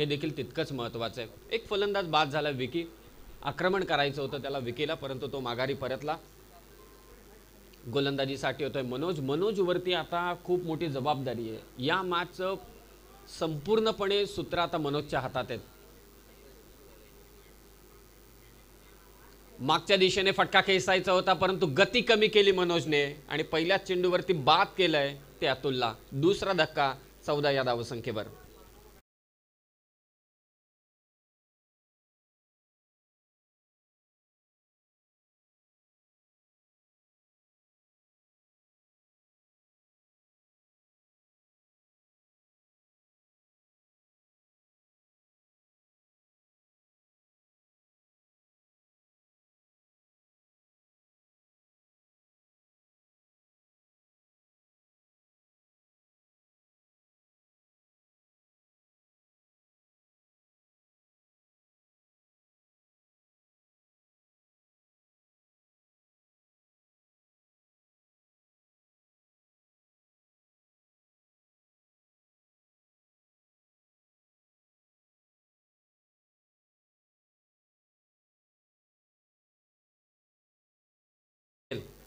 हे देखील तितकंच महत्वाचं आहे एक फलंदाज बाद झाला विकी आक्रमण करायचं होतं त्याला विकीला परंतु तो माघारी परतला गोलंदाजीसाठी होतोय मनोज मनोजवरती आता खूप मोठी जबाबदारी आहे या मॅचचं संपूर्णपणे सूत्र आता मनोजच्या हातात आहेत मागच्या दिशेने फटका खेसायचा होता परंतु गती कमी केली मनोजने आणि पहिल्याच चेंडूवरती बाद केलंय ते अतुलला दुसरा धक्का चौदा या धावसंख्येवर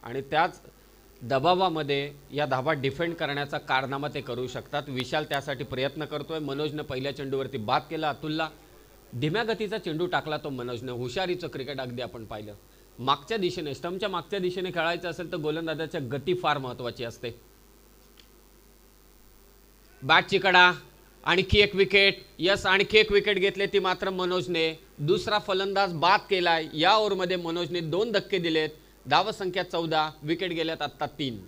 आणि त्याच दबावामध्ये या धावा डिफेंड करण्याचा कारनामा ते करू शकतात विशाल त्यासाठी प्रयत्न करतोय मनोजनं पहिल्या चेंडूवरती बाद केला अतुलला धीम्या गतीचा चेंडू टाकला तो मनोजनं हुशारीचं क्रिकेट अगदी आपण पाहिलं मागच्या दिशेने स्टम्पच्या मागच्या दिशेने खेळायचं असेल तर गोलंदाजाच्या गती फार महत्त्वाची असते बॅट चिकडा आणखी एक विकेट यस आणखी एक विकेट घेतले ती मात्र मनोजने दुसरा फलंदाज बाद केलाय या ओव्हरमध्ये मनोजने दोन धक्के दिलेत धावसंख्या चौदा विकेट गेल्यात आत्ता तीन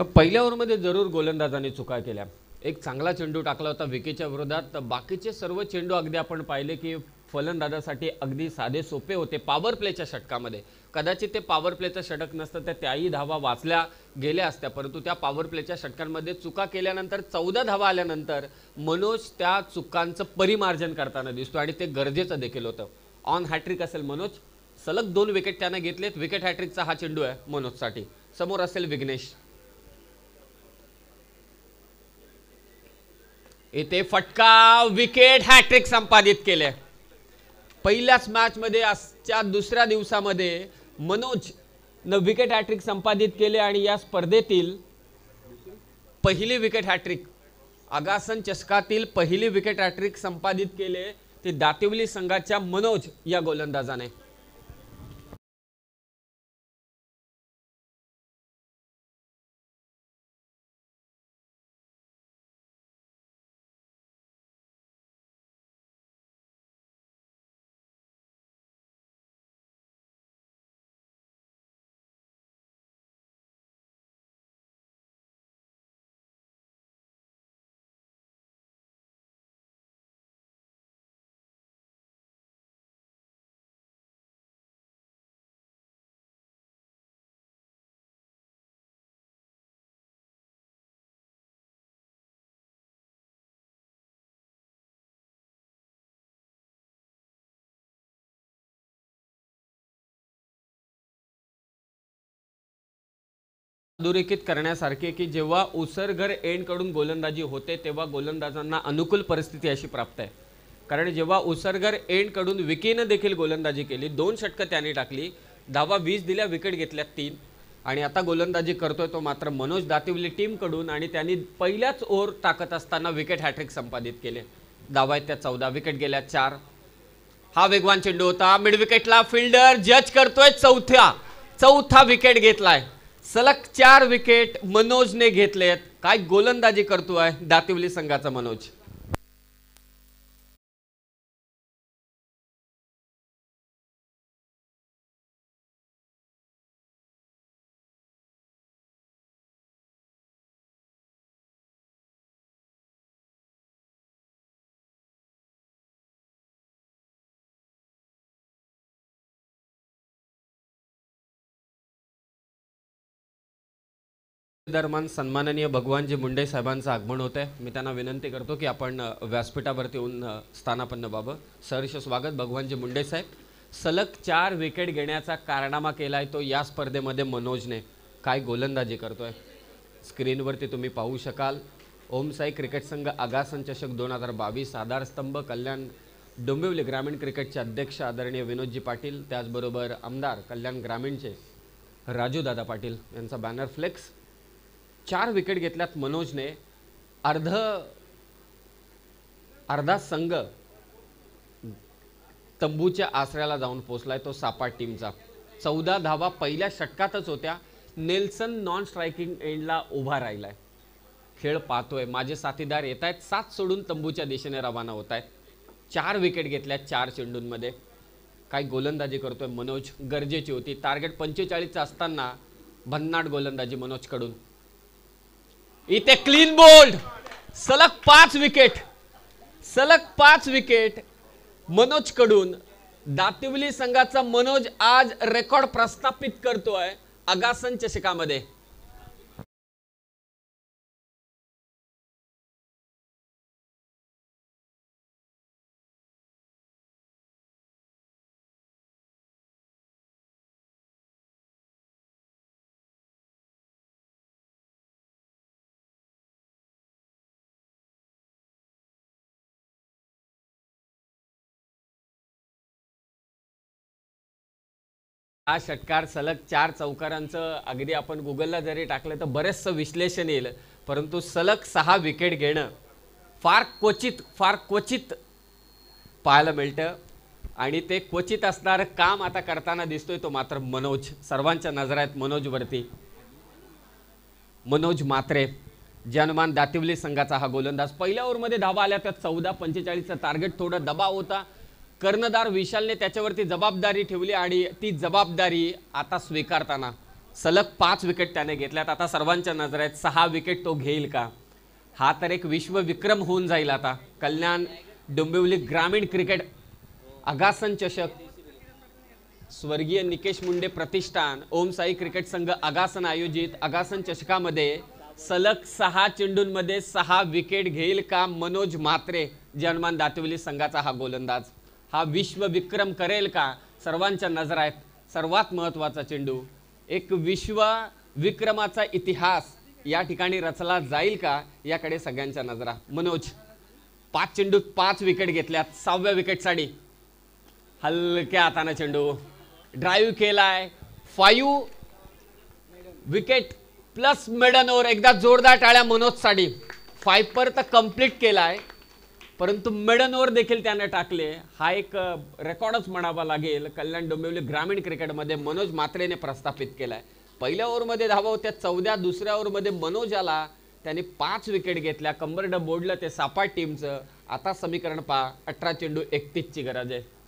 पहिल्या ओव्हरमध्ये जरूर गोलंदाजाने चुका केल्या एक चांगला चेंडू टाकला होता विकेच्या विरोधात बाकीचे सर्व चेंडू अगदी आपण पाहिले की फलंदाजासाठी अगदी साधे सोपे होते पॉवर प्लेच्या षटकामध्ये कदाचित ते पॉवर प्लेचं षटक नसतं त्या त्याही धावा वाचल्या गेल्या असत्या परंतु त्या पॉवर प्लेच्या षटकांमध्ये चुका केल्यानंतर चौदा धावा आल्यानंतर मनोज त्या चुकांचं परिमार्जन करताना दिसतो आणि ते गरजेचं देखील होतं ऑन हॅट्रिक असेल मनोज सलग दोन विकेट त्यानं घेतलेत विकेट हॅट्रिकचा हा चेंडू आहे मनोजसाठी समोर असेल विघ्नेश इथे फटका विकेट हॅट्रिक संपादित केले पहिल्याच मॅचमध्ये आजच्या दुसऱ्या दिवसामध्ये मनोज न विकेट हॅट्रिक संपादित केले आणि या स्पर्धेतील पहिली विकेट हॅट्रिक आगासन चषकातील पहिली विकेट हॅट्रिक संपादित केले ते दातिवली संघाच्या मनोज या गोलंदाजाने अधोरेखित करण्यासारखे की जेव्हा ओसरघर एंडकडून गोलंदाजी होते तेव्हा गोलंदाजांना अनुकूल परिस्थिती अशी प्राप्त आहे कारण जेव्हा ओसरघर एंडकडून विकेनं देखील गोलंदाजी केली दोन षटकं त्याने टाकली धावा वीस दिल्या विकेट घेतल्या तीन आणि आता गोलंदाजी करतोय तो मात्र मनोज दातिवली टीमकडून आणि त्यांनी पहिल्याच ओव्हर टाकत असताना विकेट हॅट्रिक संपादित केले दावा आहेत त्या चौदा विकेट गेल्या चार हा वेगवान चेंडू होता मिड विकेटला फिल्डर जज करतोय चौथ्या चौथा विकेट घेतलाय सलग चार विकेट मनोजने घेतले आहेत काय गोलंदाजी करतोय दातिवली संघाचा मनोज दरम्यान सन्माननीय भगवानजी मुंडे साहेबांचं आगमन होतंय आहे मी त्यांना विनंती करतो की आपण व्यासपीठावरती येऊन स्थानापन्न व्हावं सहर्ष स्वागत भगवानजी मुंडे साहेब सलग चार विकेट घेण्याचा कारनामा केला तो या स्पर्धेमध्ये मनोजने काय गोलंदाजी करतोय स्क्रीनवरती तुम्ही पाहू शकाल ओमसाई क्रिकेट संघ आगासन चषक दोन हजार बावीस आधारस्तंभ कल्याण डोंबिवली ग्रामीण क्रिकेटचे अध्यक्ष आदरणीय विनोदजी पाटील त्याचबरोबर आमदार कल्याण ग्रामीणचे राजूदादा पाटील यांचा बॅनर फ्लेक्स चार विकेट घेतल्यात मनोजने अर्ध अर्धा संघ तंबूच्या आसऱ्याला जाऊन पोचलाय तो सापा टीमचा चौदा धावा पहिल्या षटकातच होत्या नेल्सन नॉन स्ट्रायकिंग एंडला उभा राहिलाय खेळ पाहतोय माझे साथीदार येत आहेत सात सोडून तंबूच्या दिशेने रवाना होत आहेत चार विकेट घेतल्या चार चेंडूंमध्ये काही गोलंदाजी करतोय मनोज गरजेची होती टार्गेट पंचेचाळीसचं असताना भन्नाट गोलंदाजी मनोजकडून इथे क्लीन बोल्ड सलग पाच विकेट सलग पाच विकेट मनोज कडून दातिवली संघाचा मनोज आज रेकॉर्ड प्रस्थापित करतोय अगासन चषकामध्ये हा षटकार सलग चार चौकारांचं अगदी आपण गुगलला जरी टाकलं तर बरेचसं विश्लेषण येईल परंतु सलग सहा विकेट घेणं फार क्वचित फार क्वचित पाहायला मिळतं आणि ते क्वचित असणारं काम आता करताना दिसतोय तो मात्र मनोज सर्वांच्या नजरा आहेत मनोजवरती मनोज मात्रे जनमान दातिवली संघाचा हा गोलंदाज पहिल्या ओव्हरमध्ये धावा आल्या त्यात चौदा पंचेचाळीसचा टार्गेट थोडं दबाव होता कर्णधार विशालने त्याच्यावरती जबाबदारी ठेवली आणि ती जबाबदारी आता स्वीकारताना सलग पाच विकेट त्याने घेतल्यात आता सर्वांच्या आहेत सहा विकेट तो घेईल का हा तर एक विश्वविक्रम होऊन जाईल आता कल्याण डोंबिवली ग्रामीण क्रिकेट अगासन चषक स्वर्गीय निकेश मुंडे प्रतिष्ठान ओमसाई क्रिकेट संघ अगासन आयोजित अगासन चषकामध्ये सलग सहा चेंडूंमध्ये सहा विकेट घेईल का मनोज मात्रे जन्मान दातिवली संघाचा हा गोलंदाज हा विश्व विक्रम करेल का सर्वांच्या नजरा आहेत सर्वात महत्त्वाचा चेंडू एक विश्व विक्रमाचा इतिहास या ठिकाणी रचला जाईल का याकडे सगळ्यांच्या नजरा मनोज पाच चेंडूत पाच विकेट घेतल्यात सहाव्या विकेटसाठी हलक्या हातानं चेंडू ड्राईव्ह केलाय five wicket plus maiden over एकदा जोरदार टाळ्या मनोज साडी फायपर तर कम्प्लीट केलाय परंतु मेडनवर देखील त्याने टाकले हा एक रेकॉर्डच म्हणावा लागेल कल्याण डोंबिवली ग्रामीण क्रिकेटमध्ये मनोज मात्रेने प्रस्थापित केलाय आहे पहिल्या ओव्हरमध्ये धावा होत्या चौदा दुसऱ्या ओव्हरमध्ये मनोज आला त्याने पाच विकेट घेतल्या कंबरडं बोडलं ते सापा टीमचं आता समीकरण पहा अठरा चेंडू ची गरज आहे